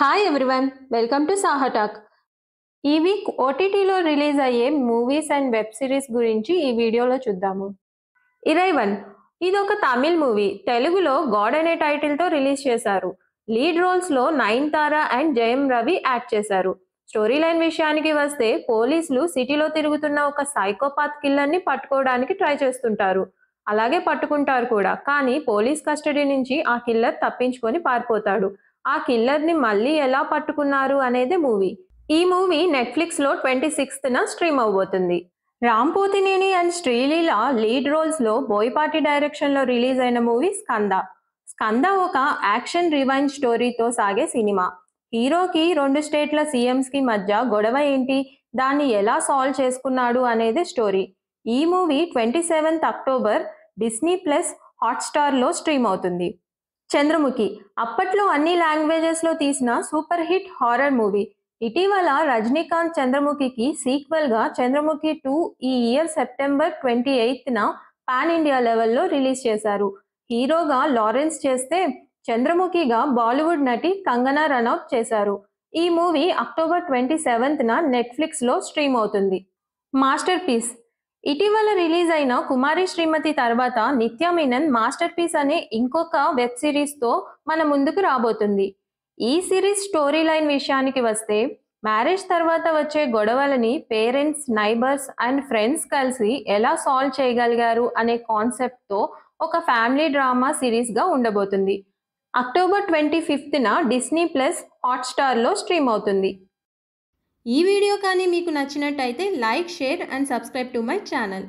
hi everyone welcome to Saha talk ఈ week ఓటీటీలో release అయ్యే మూవీస్ అండ్ వెబ్ సిరీస్ గురించి ఈ వీడియోలో చూద్దాము ఇరైవన్ ఇది ఒక తమిళ్ మూవీ తెలుగులో గాడ్ అనే టైటిల్తో రిలీజ్ చేశారు lead రోల్స్లో Tara and Jayam Ravi act చేశారు స్టోరీ లైన్ విషయానికి వస్తే పోలీసులు సిటీలో తిరుగుతున్న ఒక సైకోపాత్ కిల్లర్ని పట్టుకోవడానికి ట్రై చేస్తుంటారు అలాగే పట్టుకుంటారు కూడా కానీ పోలీస్ కస్టడీ నుంచి ఆ కిల్లర్ తప్పించుకొని పారిపోతాడు ఆ కిల్లర్ని మళ్ళీ ఎలా పట్టుకున్నారు అనేది మూవీ ఈ మూవీ నెట్ఫ్లిక్స్లో ట్వంటీ సిక్స్త్న స్ట్రీమ్ అవబోతుంది రాంపోతినేని అండ్ శ్రీలీల లీడ్ రోల్స్లో బోయపాటి డైరెక్షన్లో రిలీజ్ అయిన మూవీ స్కంద స్కంద ఒక యాక్షన్ రివైన్ స్టోరీతో సాగే సినిమా హీరోకి రెండు స్టేట్ల సీఎంస్కి మధ్య గొడవ ఏంటి దాన్ని ఎలా సాల్వ్ చేసుకున్నాడు అనేది స్టోరీ ఈ movie twenty seventh October Disney plus హాట్స్టార్లో స్ట్రీమ్ అవుతుంది చంద్రముఖి అప్పట్లో అన్ని లాంగ్వేజెస్లో తీసిన సూపర్ హిట్ హారర్ మూవీ ఇటీవల రజనీకాంత్ చంద్రముఖికి సీక్వెల్గా చంద్రముఖి టూ ఈ ఇయర్ సెప్టెంబర్ ట్వంటీ ఎయిత్న పాన్ ఇండియా లెవెల్లో రిలీజ్ చేశారు హీరోగా లారెన్స్ చేస్తే చంద్రముఖిగా బాలీవుడ్ నటి కంగనా రనౌత్ చేశారు ఈ మూవీ అక్టోబర్ ట్వంటీ సెవెంత్న నెట్ఫ్లిక్స్లో స్ట్రీమ్ అవుతుంది మాస్టర్ పీస్ ఇటీవల రిలీజ్ అయిన కుమారి శ్రీమతి తర్వాత నిత్య మాస్టర్ పీస్ అనే ఇంకొక వెబ్ సిరీస్తో మన ముందుకు రాబోతుంది ఈ సిరీస్ స్టోరీ లైన్ విషయానికి వస్తే మ్యారేజ్ తర్వాత వచ్చే గొడవలని పేరెంట్స్ నైబర్స్ అండ్ ఫ్రెండ్స్ కలిసి ఎలా సాల్వ్ చేయగలిగారు అనే కాన్సెప్ట్తో ఒక ఫ్యామిలీ డ్రామా సిరీస్గా ఉండబోతుంది అక్టోబర్ ట్వంటీ ఫిఫ్త్న డిస్నీ ప్లస్ లో స్ట్రీమ్ అవుతుంది ఈ వీడియో కానీ మీకు నచ్చినట్టయితే like share and subscribe to my channel